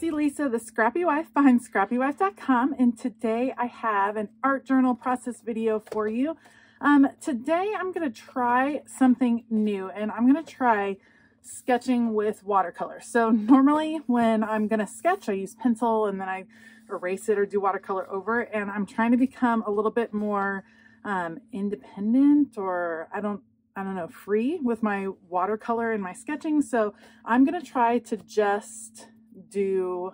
It's Elisa, the Scrappy Wife behind scrappywife.com, and today I have an art journal process video for you. Um, today I'm going to try something new, and I'm going to try sketching with watercolor. So normally when I'm going to sketch, I use pencil and then I erase it or do watercolor over, and I'm trying to become a little bit more um, independent or I don't I don't know, free with my watercolor and my sketching. So I'm going to try to just do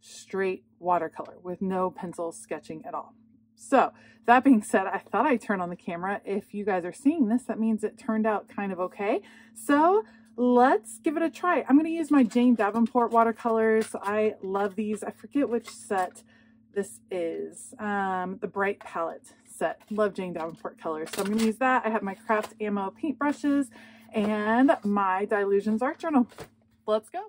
straight watercolor with no pencil sketching at all. So that being said, I thought I'd turn on the camera. If you guys are seeing this, that means it turned out kind of okay. So let's give it a try. I'm going to use my Jane Davenport watercolors. I love these. I forget which set this is. Um, the Bright Palette set. Love Jane Davenport colors. So I'm going to use that. I have my Craft Ammo paintbrushes and my Dilutions Art Journal. Let's go.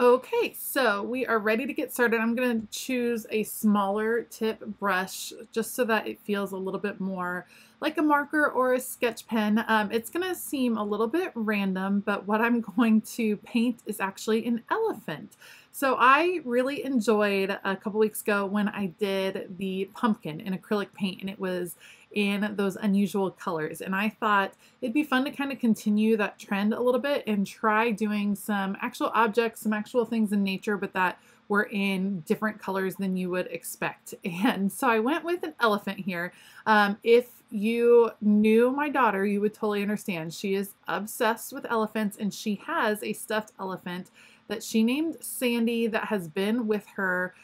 Okay, so we are ready to get started. I'm going to choose a smaller tip brush just so that it feels a little bit more like a marker or a sketch pen. Um, it's going to seem a little bit random, but what I'm going to paint is actually an elephant. So I really enjoyed a couple weeks ago when I did the pumpkin in acrylic paint and it was in those unusual colors. And I thought it'd be fun to kind of continue that trend a little bit and try doing some actual objects, some actual things in nature, but that were in different colors than you would expect. And so I went with an elephant here. Um, if you knew my daughter, you would totally understand. She is obsessed with elephants and she has a stuffed elephant that she named Sandy that has been with her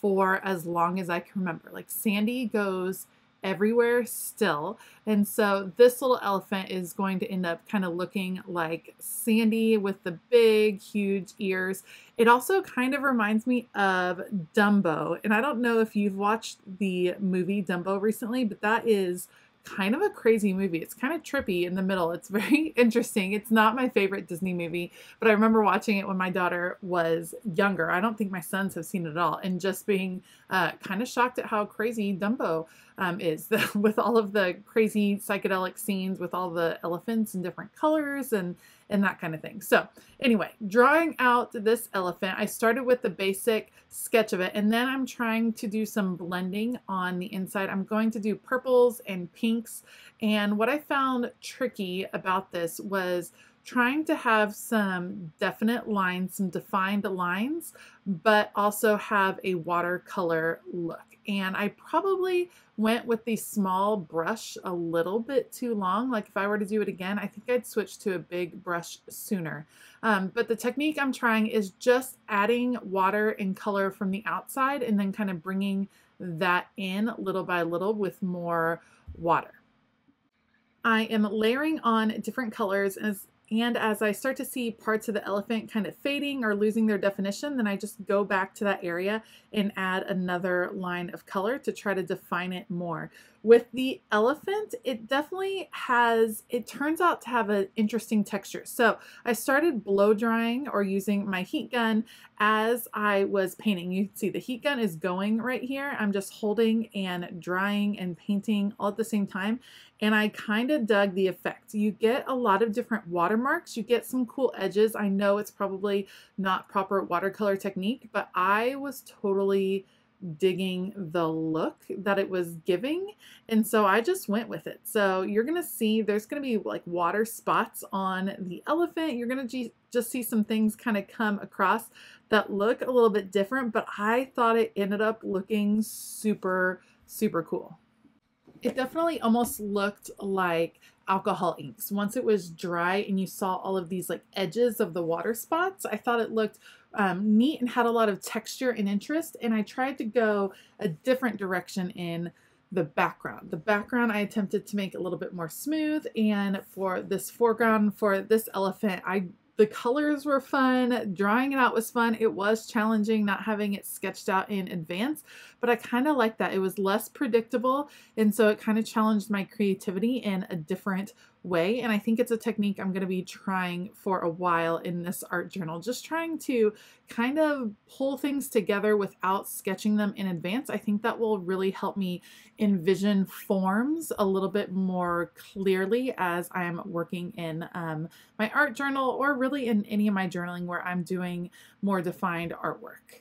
for as long as I can remember. Like Sandy goes everywhere still. And so this little elephant is going to end up kind of looking like Sandy with the big, huge ears. It also kind of reminds me of Dumbo. And I don't know if you've watched the movie Dumbo recently, but that is – kind of a crazy movie. It's kind of trippy in the middle. It's very interesting. It's not my favorite Disney movie, but I remember watching it when my daughter was younger. I don't think my sons have seen it at all, and just being uh, kind of shocked at how crazy Dumbo um, is with all of the crazy psychedelic scenes, with all the elephants in different colors and and that kind of thing. So anyway, drawing out this elephant, I started with the basic sketch of it and then I'm trying to do some blending on the inside. I'm going to do purples and pinks and what I found tricky about this was trying to have some definite lines, some defined lines, but also have a watercolor look. And I probably went with the small brush a little bit too long. Like if I were to do it again, I think I'd switch to a big brush sooner. Um, but the technique I'm trying is just adding water and color from the outside and then kind of bringing that in little by little with more water. I am layering on different colors as and as I start to see parts of the elephant kind of fading or losing their definition, then I just go back to that area and add another line of color to try to define it more. With the elephant, it definitely has, it turns out to have an interesting texture. So I started blow drying or using my heat gun as I was painting. You can see the heat gun is going right here. I'm just holding and drying and painting all at the same time. And I kind of dug the effect. You get a lot of different watermarks. You get some cool edges. I know it's probably not proper watercolor technique, but I was totally digging the look that it was giving. And so I just went with it. So you're going to see there's going to be like water spots on the elephant. You're going to just see some things kind of come across that look a little bit different, but I thought it ended up looking super, super cool. It definitely almost looked like alcohol inks. Once it was dry and you saw all of these like edges of the water spots, I thought it looked um, neat and had a lot of texture and interest. And I tried to go a different direction in the background. The background I attempted to make a little bit more smooth. And for this foreground, for this elephant, I the colors were fun. Drawing it out was fun. It was challenging not having it sketched out in advance, but I kind of liked that. It was less predictable, and so it kind of challenged my creativity in a different way. And I think it's a technique I'm going to be trying for a while in this art journal, just trying to kind of pull things together without sketching them in advance. I think that will really help me envision forms a little bit more clearly as I'm working in um, my art journal or really in any of my journaling where I'm doing more defined artwork.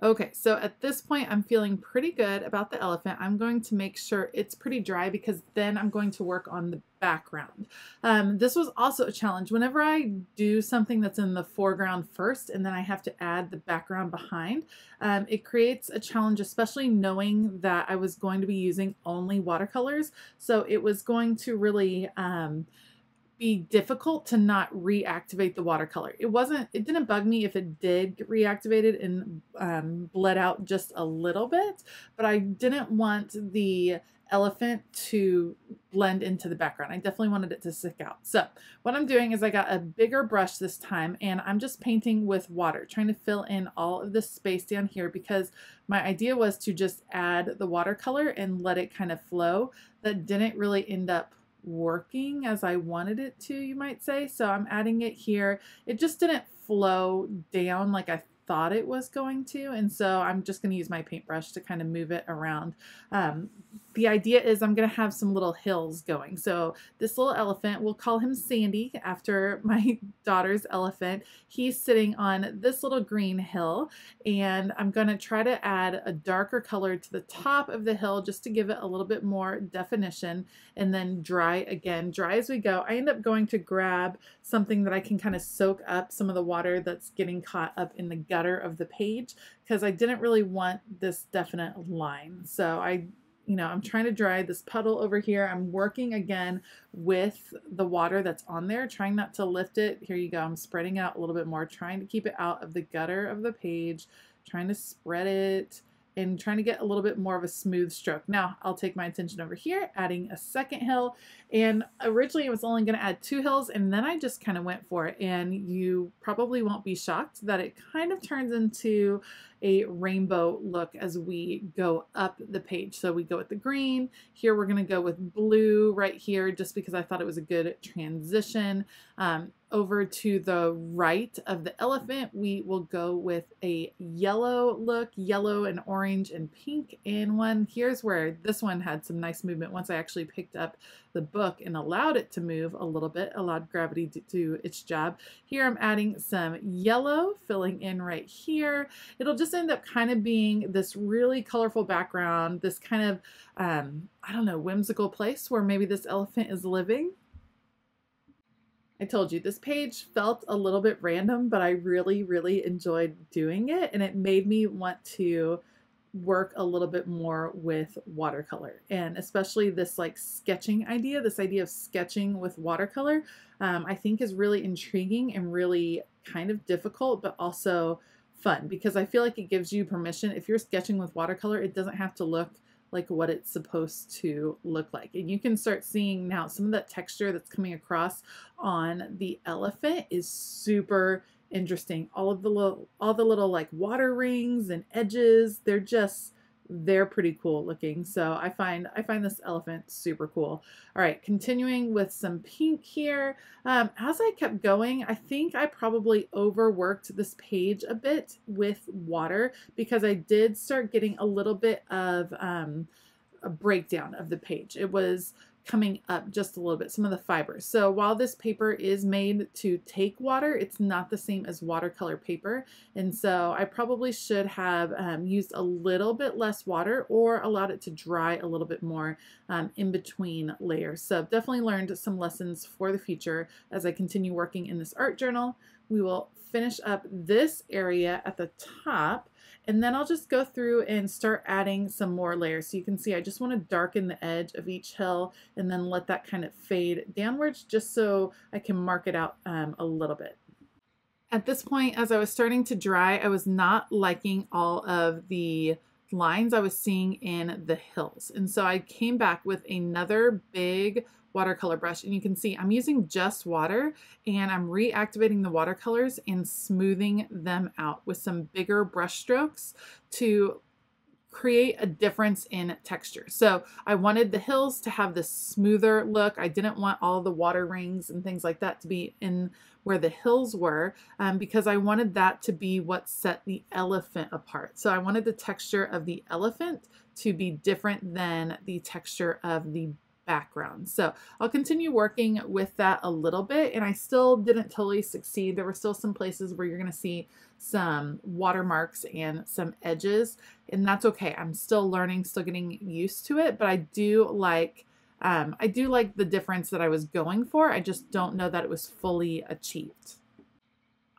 Okay, so at this point, I'm feeling pretty good about the elephant. I'm going to make sure it's pretty dry because then I'm going to work on the background. Um, this was also a challenge. Whenever I do something that's in the foreground first and then I have to add the background behind, um, it creates a challenge, especially knowing that I was going to be using only watercolors. So it was going to really... Um, be difficult to not reactivate the watercolor. It wasn't, it didn't bug me if it did get reactivated and um, bled out just a little bit, but I didn't want the elephant to blend into the background. I definitely wanted it to stick out. So what I'm doing is I got a bigger brush this time and I'm just painting with water, trying to fill in all of the space down here because my idea was to just add the watercolor and let it kind of flow. That didn't really end up working as I wanted it to, you might say. So I'm adding it here. It just didn't flow down like I thought it was going to. And so I'm just going to use my paintbrush to kind of move it around. Um, the idea is I'm going to have some little hills going. So this little elephant, we'll call him Sandy after my daughter's elephant. He's sitting on this little green hill and I'm going to try to add a darker color to the top of the hill just to give it a little bit more definition and then dry again, dry as we go. I end up going to grab something that I can kind of soak up some of the water that's getting caught up in the gutter of the page because I didn't really want this definite line. So I you know, I'm trying to dry this puddle over here. I'm working again with the water that's on there, trying not to lift it. Here you go. I'm spreading out a little bit more, trying to keep it out of the gutter of the page, trying to spread it and trying to get a little bit more of a smooth stroke. Now I'll take my attention over here, adding a second hill. And originally I was only gonna add two hills and then I just kind of went for it. And you probably won't be shocked that it kind of turns into a rainbow look as we go up the page. So we go with the green. Here we're going to go with blue right here just because I thought it was a good transition. Um, over to the right of the elephant, we will go with a yellow look, yellow and orange and pink in one. Here's where this one had some nice movement. Once I actually picked up the book and allowed it to move a little bit, allowed gravity to do its job. Here I'm adding some yellow, filling in right here. It'll just just end up kind of being this really colorful background, this kind of, um, I don't know, whimsical place where maybe this elephant is living. I told you this page felt a little bit random, but I really, really enjoyed doing it. And it made me want to work a little bit more with watercolor and especially this like sketching idea, this idea of sketching with watercolor, um, I think is really intriguing and really kind of difficult, but also fun because I feel like it gives you permission. If you're sketching with watercolor, it doesn't have to look like what it's supposed to look like. And you can start seeing now some of that texture that's coming across on the elephant is super interesting. All of the little, all the little like water rings and edges, they're just they're pretty cool looking. So I find I find this elephant super cool. All right, continuing with some pink here. Um, as I kept going, I think I probably overworked this page a bit with water because I did start getting a little bit of um, a breakdown of the page. It was coming up just a little bit, some of the fibers. So while this paper is made to take water, it's not the same as watercolor paper. And so I probably should have um, used a little bit less water or allowed it to dry a little bit more um, in between layers. So I've definitely learned some lessons for the future as I continue working in this art journal. We will finish up this area at the top and then I'll just go through and start adding some more layers. So you can see I just want to darken the edge of each hill and then let that kind of fade downwards just so I can mark it out um, a little bit. At this point, as I was starting to dry, I was not liking all of the lines I was seeing in the hills. And so I came back with another big watercolor brush and you can see I'm using just water and I'm reactivating the watercolors and smoothing them out with some bigger brush strokes to create a difference in texture. So I wanted the hills to have this smoother look. I didn't want all the water rings and things like that to be in where the hills were um, because I wanted that to be what set the elephant apart. So I wanted the texture of the elephant to be different than the texture of the background. So I'll continue working with that a little bit and I still didn't totally succeed. There were still some places where you're going to see some watermarks and some edges and that's okay. I'm still learning, still getting used to it, but I do like um, I do like the difference that I was going for. I just don't know that it was fully achieved.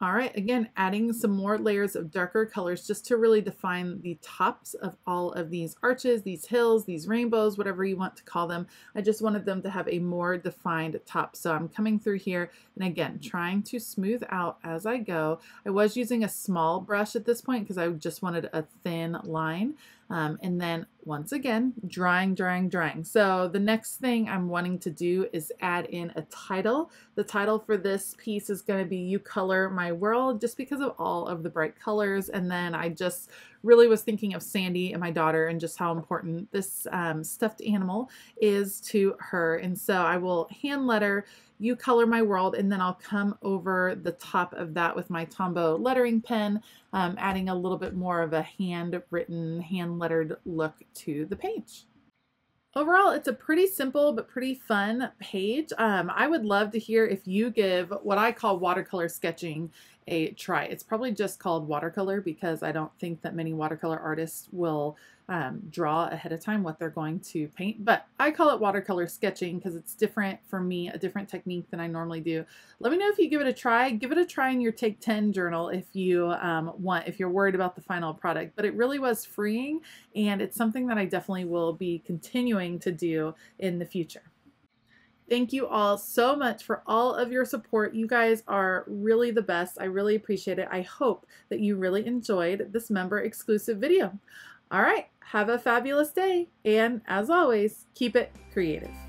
All right, again, adding some more layers of darker colors just to really define the tops of all of these arches, these hills, these rainbows, whatever you want to call them. I just wanted them to have a more defined top. So I'm coming through here and again, trying to smooth out as I go. I was using a small brush at this point because I just wanted a thin line. Um, and then once again, drawing, drawing, drawing. So the next thing I'm wanting to do is add in a title. The title for this piece is going to be You Color My World just because of all of the bright colors. And then I just really was thinking of Sandy and my daughter and just how important this um, stuffed animal is to her. And so I will hand letter You Color My World, and then I'll come over the top of that with my Tombow lettering pen, um, adding a little bit more of a handwritten, hand lettered look to the page. Overall, it's a pretty simple but pretty fun page. Um, I would love to hear if you give what I call watercolor sketching a try. It's probably just called watercolor because I don't think that many watercolor artists will um, draw ahead of time what they're going to paint, but I call it watercolor sketching because it's different for me, a different technique than I normally do. Let me know if you give it a try. Give it a try in your Take 10 journal if you um, want, if you're worried about the final product, but it really was freeing and it's something that I definitely will be continuing going to do in the future. Thank you all so much for all of your support. You guys are really the best. I really appreciate it. I hope that you really enjoyed this member exclusive video. All right, have a fabulous day. And as always, keep it creative.